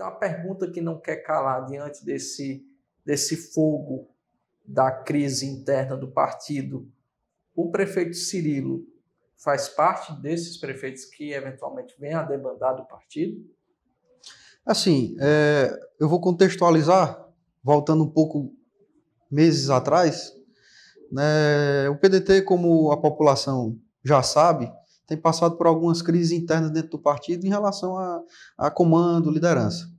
Então, a pergunta que não quer calar diante desse, desse fogo da crise interna do partido, o prefeito Cirilo faz parte desses prefeitos que eventualmente venham a demandar do partido? Assim, é, eu vou contextualizar, voltando um pouco meses atrás. Né, o PDT, como a população já sabe, tem passado por algumas crises internas dentro do partido em relação a, a comando, liderança.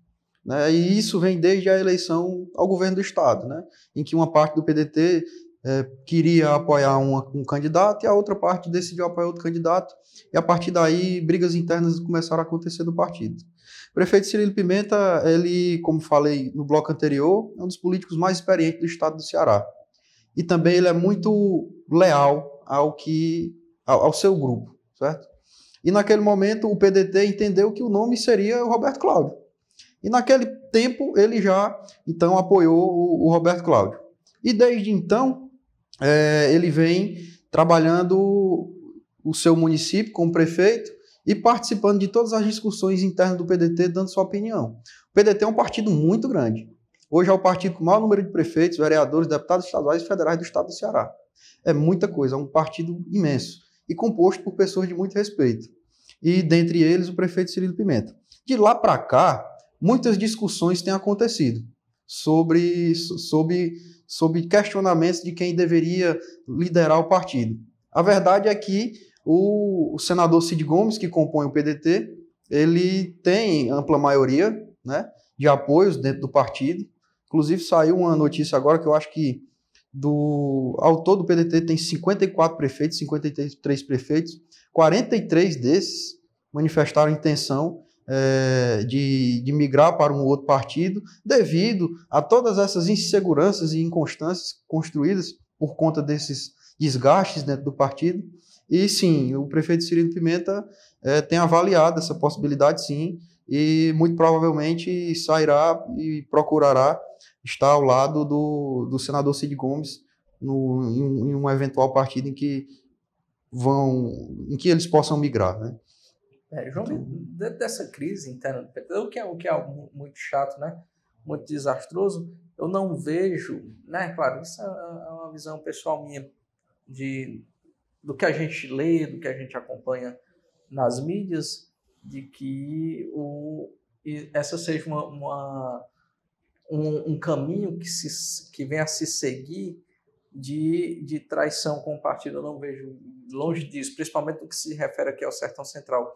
Né? E isso vem desde a eleição ao governo do Estado, né? em que uma parte do PDT é, queria apoiar uma, um candidato e a outra parte decidiu apoiar outro candidato, e a partir daí brigas internas começaram a acontecer no partido. O prefeito Cirilo Pimenta, ele, como falei no bloco anterior, é um dos políticos mais experientes do estado do Ceará. E também ele é muito leal ao que ao, ao seu grupo certo? E naquele momento o PDT entendeu que o nome seria o Roberto Cláudio. E naquele tempo ele já então apoiou o, o Roberto Cláudio. E desde então é, ele vem trabalhando o seu município como prefeito e participando de todas as discussões internas do PDT, dando sua opinião. O PDT é um partido muito grande. Hoje é o partido com o maior número de prefeitos, vereadores, deputados estaduais e federais do estado do Ceará. É muita coisa, é um partido imenso e composto por pessoas de muito respeito. E uhum. dentre eles o prefeito Cirilo Pimenta. De lá para cá, muitas discussões têm acontecido sobre, sobre, sobre questionamentos de quem deveria liderar o partido. A verdade é que o, o senador Cid Gomes, que compõe o PDT, ele tem ampla maioria né, de apoios dentro do partido. Inclusive, saiu uma notícia agora que eu acho que do ao todo o PDT tem 54 prefeitos, 53 prefeitos, 43 desses manifestaram intenção é, de, de migrar para um outro partido devido a todas essas inseguranças e inconstâncias construídas por conta desses desgastes dentro do partido. E sim, o prefeito Cirilo Pimenta é, tem avaliado essa possibilidade, sim, e muito provavelmente sairá e procurará está ao lado do, do senador Cid Gomes no, em, em uma eventual partido em que vão, em que eles possam migrar, né? É, João, dentro dessa crise interna, o que é o que é muito chato, né? Muito desastroso. Eu não vejo, né? Claro, isso é, é uma visão pessoal minha de do que a gente lê, do que a gente acompanha nas mídias, de que o, essa seja uma, uma um, um caminho que, se, que vem a se seguir de, de traição compartida. Eu não vejo longe disso, principalmente no que se refere aqui ao Sertão Central.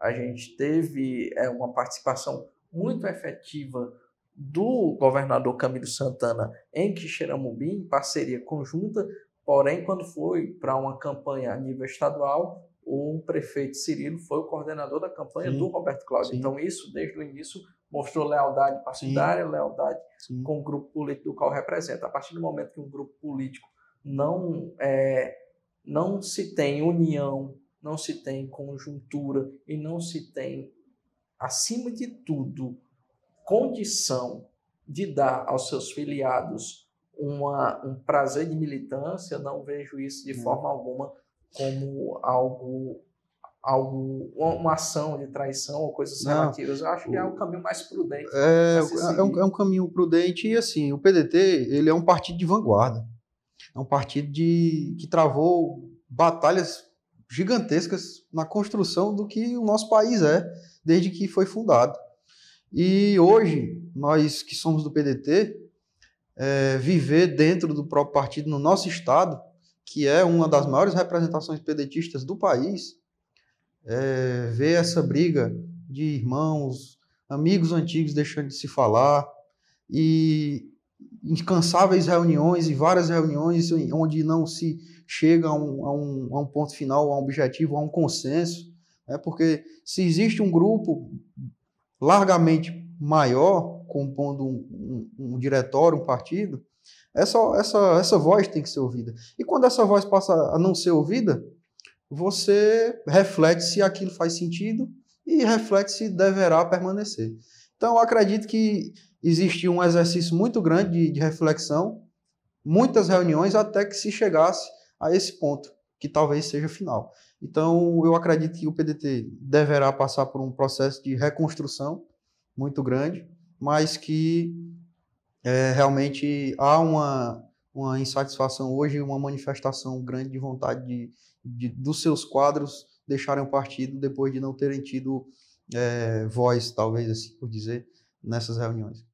A gente teve é, uma participação muito efetiva do governador Camilo Santana em Quixeramobim, em parceria conjunta, porém, quando foi para uma campanha a nível estadual, o prefeito Cirilo foi o coordenador da campanha sim, do Roberto Cláudio. Então, isso, desde o início, mostrou lealdade partidária, Sim. lealdade Sim. com o grupo político do qual representa. A partir do momento que um grupo político não é, não se tem união, não se tem conjuntura e não se tem, acima de tudo, condição de dar aos seus filiados uma, um prazer de militância, não vejo isso de forma alguma como algo algo, uma ação de traição ou coisas não, relativas. Eu acho que é o caminho mais prudente. É, é um, é, um, caminho prudente e assim, o PDT ele é um partido de vanguarda. É um partido de, que travou batalhas gigantescas na construção do que o nosso país é desde que foi fundado. E hoje, nós que somos do PDT, é, viver dentro do próprio partido no nosso estado, que é uma das maiores representações pedetistas do país, é, ver essa briga de irmãos, amigos antigos deixando de se falar e incansáveis reuniões e várias reuniões onde não se chega a um, a um, a um ponto final, a um objetivo, a um consenso. Né? Porque se existe um grupo largamente maior, compondo um, um, um diretório, um partido, essa, essa, essa voz tem que ser ouvida. E quando essa voz passa a não ser ouvida, você reflete se aquilo faz sentido e reflete se deverá permanecer. Então, eu acredito que existiu um exercício muito grande de, de reflexão, muitas reuniões até que se chegasse a esse ponto, que talvez seja final. Então, eu acredito que o PDT deverá passar por um processo de reconstrução muito grande, mas que é, realmente há uma uma insatisfação hoje, uma manifestação grande de vontade de, de dos seus quadros deixarem o partido depois de não terem tido é, voz, talvez assim por dizer, nessas reuniões.